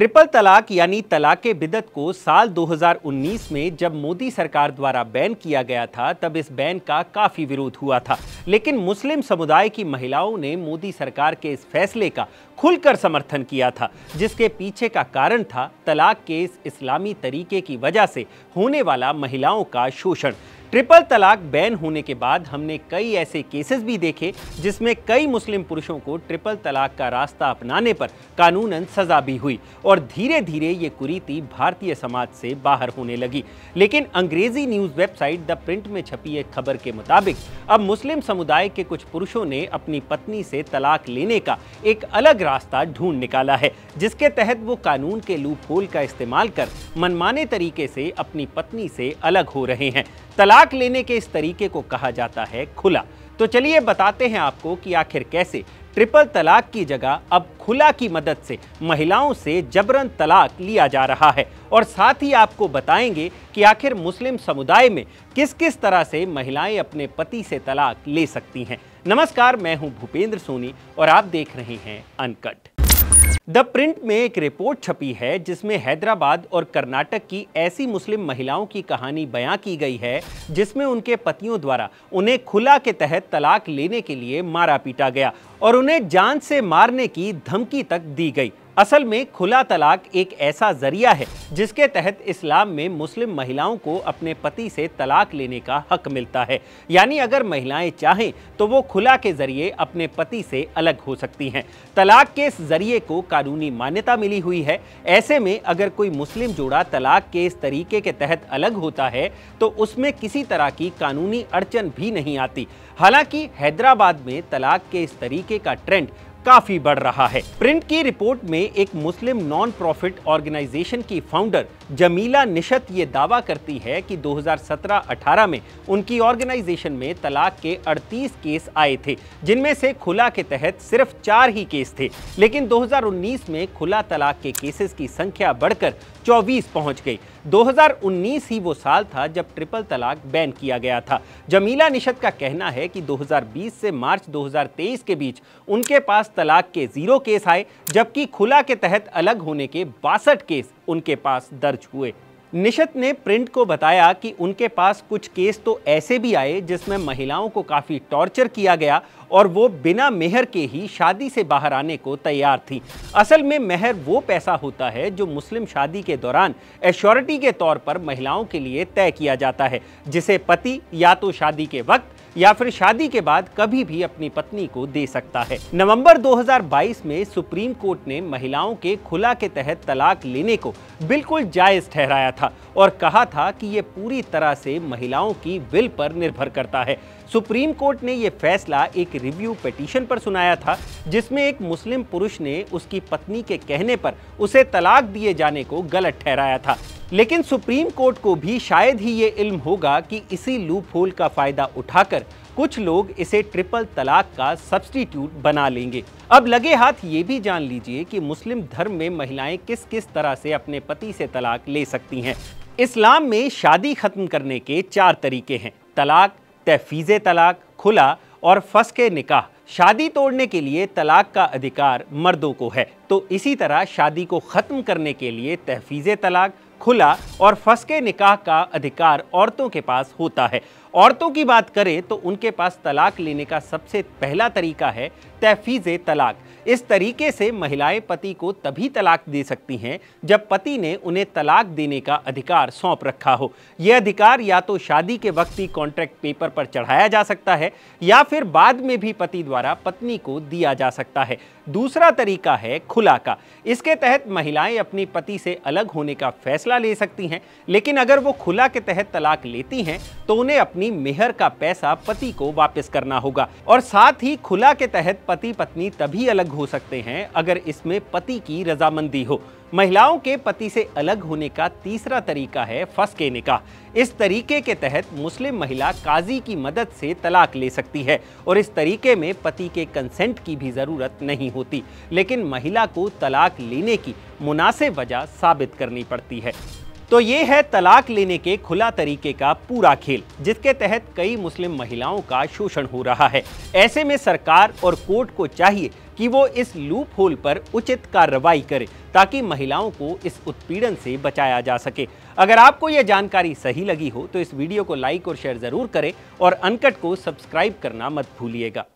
triple तलाक यानी तलाक बिदत को साल 2019 में जब मोदी सरकार द्वारा बैन किया गया था तब इस बैन का काफ़ी विरोध हुआ था लेकिन मुस्लिम समुदाय की महिलाओं ने मोदी सरकार के इस फैसले का खुलकर समर्थन किया था जिसके पीछे का कारण था तलाक के इस इस्लामी तरीके की वजह से होने वाला महिलाओं का शोषण ट्रिपल तलाक बैन होने के बाद हमने कई ऐसे केसेस भी देखे जिसमें कई मुस्लिम पुरुषों को ट्रिपल तलाक का रास्ता अपनाने पर कानूनन सजा भी हुई और धीरे धीरे ये कुरीति भारतीय समाज से बाहर होने लगी लेकिन अंग्रेजी न्यूज़ वेबसाइट द प्रिंट में छपी एक खबर के मुताबिक अब मुस्लिम समुदाय के कुछ पुरुषों ने अपनी पत्नी से तलाक लेने का एक अलग रास्ता ढूंढ निकाला है जिसके तहत वो कानून के लूप होल का इस्तेमाल कर मनमाने तरीके से अपनी पत्नी से अलग हो रहे हैं तलाक लेने के इस तरीके को कहा जाता है खुला तो चलिए बताते हैं आपको कि आखिर कैसे ट्रिपल तलाक की जगह अब खुला की मदद से महिलाओं से जबरन तलाक लिया जा रहा है और साथ ही आपको बताएंगे कि आखिर मुस्लिम समुदाय में किस किस तरह से महिलाएं अपने पति से तलाक ले सकती हैं नमस्कार मैं हूं भूपेंद्र सोनी और आप देख रहे हैं अनकट द प्रिंट में एक रिपोर्ट छपी है जिसमें हैदराबाद और कर्नाटक की ऐसी मुस्लिम महिलाओं की कहानी बयां की गई है जिसमें उनके पतियों द्वारा उन्हें खुला के तहत तलाक लेने के लिए मारा पीटा गया और उन्हें जान से मारने की धमकी तक दी गई असल में खुला तलाक एक ऐसा जरिया है जिसके तहत इस्लाम में मुस्लिम महिलाओं को अपने पति से तलाक लेने का हक मिलता है यानी अगर महिलाएं चाहें तो वो खुला के जरिए अपने पति से अलग हो सकती हैं तलाक के इस जरिए को कानूनी मान्यता मिली हुई है ऐसे में अगर कोई मुस्लिम जोड़ा तलाक के इस तरीके के तहत अलग होता है तो उसमें किसी तरह की कानूनी अड़चन भी नहीं आती हालांकि हैदराबाद में तलाक के इस तरीके का ट्रेंड काफी बढ़ रहा है प्रिंट की रिपोर्ट में एक मुस्लिम नॉन प्रॉफिट ऑर्गेनाइजेशन की फाउंडर जमीला निशत ये दावा करती है कि 2017-18 में उनकी ऑर्गेनाइजेशन में तलाक के 38 केस आए थे जिनमें से खुला के तहत सिर्फ चार ही केस थे लेकिन 2019 में खुला तलाक के केसेस की संख्या बढ़कर 24 पहुंच गई 2019 ही वो साल था जब ट्रिपल तलाक बैन किया गया था जमीला निशत का कहना है कि 2020 से मार्च 2023 के बीच उनके पास तलाक के जीरो केस आए जबकि खुला के तहत अलग होने के बासठ केस उनके पास दर्ज हुए निशत ने प्रिंट को बताया कि उनके पास कुछ केस तो ऐसे भी आए जिसमें महिलाओं को काफ़ी टॉर्चर किया गया और वो बिना मेहर के ही शादी से बाहर आने को तैयार थी असल में मेहर वो पैसा होता है जो मुस्लिम शादी के दौरान एश्योरिटी के तौर पर महिलाओं के लिए तय किया जाता है जिसे पति या तो शादी के वक्त या फिर शादी के बाद कभी भी अपनी पत्नी को दे सकता है नवंबर 2022 में सुप्रीम कोर्ट ने महिलाओं के खुला के तहत तलाक लेने को बिल्कुल जायज ठहराया था और कहा था कि ये पूरी तरह से महिलाओं की विल पर निर्भर करता है सुप्रीम कोर्ट ने यह फैसला एक रिव्यू पिटीशन पर सुनाया था जिसमें एक मुस्लिम पुरुष ने उसकी पत्नी के कहने पर उसे तलाक दिए जाने को गलत ठहराया था लेकिन सुप्रीम कोर्ट को भी शायद ही ये इल्म होगा कि इसी लूप होल का फ़ायदा उठाकर कुछ लोग इसे ट्रिपल तलाक का सब्सटीट्यूट बना लेंगे अब लगे हाथ ये भी जान लीजिए कि मुस्लिम धर्म में महिलाएं किस किस तरह से अपने पति से तलाक ले सकती हैं इस्लाम में शादी ख़त्म करने के चार तरीके हैं तलाक तहफीज़ तलाक खुला और फसके के निकाह शादी तोड़ने के लिए तलाक का अधिकार मर्दों को है तो इसी तरह शादी को ख़त्म करने के लिए तहफीज़ तलाक खुला और के निकाह का अधिकार औरतों के पास होता है औरतों की बात करें तो उनके पास तलाक लेने का सबसे पहला तरीका है तहफीज़ तलाक इस तरीके से महिलाएं पति को तभी तलाक दे सकती हैं जब पति ने उन्हें तलाक देने का अधिकार सौंप रखा हो यह अधिकार या तो शादी के वक्त ही कॉन्ट्रैक्ट पेपर पर चढ़ाया जा सकता है या फिर बाद में भी पति द्वारा पत्नी को दिया जा सकता है दूसरा तरीका है खुला का इसके तहत महिलाएं अपनी पति से अलग होने का फैसला ले सकती हैं लेकिन अगर वो खुला के तहत तलाक लेती हैं तो उन्हें अपनी मेहर का पैसा पति को वापस करना होगा और साथ ही खुला के तहत पति पत्नी तभी अलग हो सकते हैं अगर इसमें पति की रजामंदी हो महिलाओं के पति से अलग होने का तीसरा तरीका है फसकेने निकाह इस तरीके के तहत मुस्लिम महिला काजी की मदद से तलाक ले सकती है और इस तरीके में पति के कंसेंट की भी ज़रूरत नहीं होती लेकिन महिला को तलाक लेने की मुनासिब वजह साबित करनी पड़ती है तो ये है तलाक लेने के खुला तरीके का पूरा खेल जिसके तहत कई मुस्लिम महिलाओं का शोषण हो रहा है ऐसे में सरकार और कोर्ट को चाहिए कि वो इस लूप होल पर उचित कार्रवाई करे ताकि महिलाओं को इस उत्पीड़न से बचाया जा सके अगर आपको यह जानकारी सही लगी हो तो इस वीडियो को लाइक और शेयर जरूर करें और अनकट को सब्सक्राइब करना मत भूलिएगा